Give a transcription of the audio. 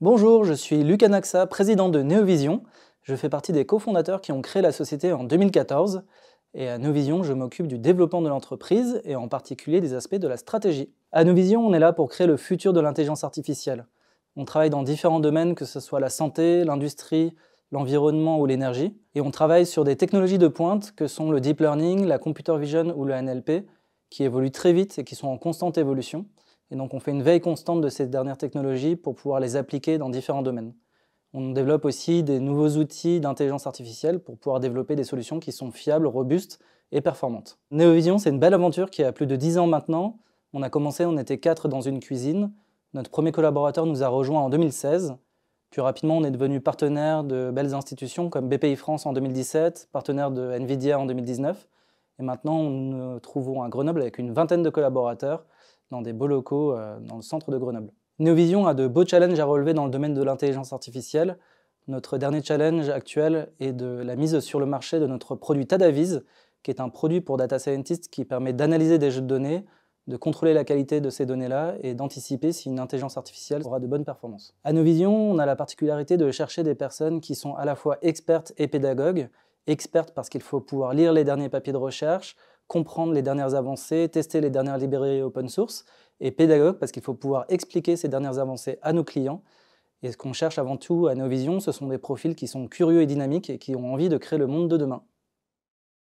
Bonjour, je suis Luc Anaxa, président de Neovision. Je fais partie des cofondateurs qui ont créé la société en 2014. Et à NeoVision, je m'occupe du développement de l'entreprise et en particulier des aspects de la stratégie. À NeoVision, on est là pour créer le futur de l'intelligence artificielle. On travaille dans différents domaines, que ce soit la santé, l'industrie, l'environnement ou l'énergie. Et on travaille sur des technologies de pointe que sont le deep learning, la computer vision ou le NLP, qui évoluent très vite et qui sont en constante évolution. Et donc on fait une veille constante de ces dernières technologies pour pouvoir les appliquer dans différents domaines. On développe aussi des nouveaux outils d'intelligence artificielle pour pouvoir développer des solutions qui sont fiables, robustes et performantes. Neovision, c'est une belle aventure qui a plus de 10 ans maintenant. On a commencé, on était quatre dans une cuisine. Notre premier collaborateur nous a rejoints en 2016. Plus rapidement, on est devenu partenaire de belles institutions comme BPI France en 2017, partenaire de Nvidia en 2019. Et maintenant, nous nous trouvons à Grenoble avec une vingtaine de collaborateurs dans des beaux locaux euh, dans le centre de Grenoble. Neovision a de beaux challenges à relever dans le domaine de l'intelligence artificielle. Notre dernier challenge actuel est de la mise sur le marché de notre produit Tadaviz, qui est un produit pour data scientists qui permet d'analyser des jeux de données, de contrôler la qualité de ces données-là et d'anticiper si une intelligence artificielle aura de bonnes performances. À Novision, on a la particularité de chercher des personnes qui sont à la fois expertes et pédagogues experte parce qu'il faut pouvoir lire les derniers papiers de recherche, comprendre les dernières avancées, tester les dernières librairies open source, et pédagogue parce qu'il faut pouvoir expliquer ces dernières avancées à nos clients. Et ce qu'on cherche avant tout à nos visions, ce sont des profils qui sont curieux et dynamiques et qui ont envie de créer le monde de demain.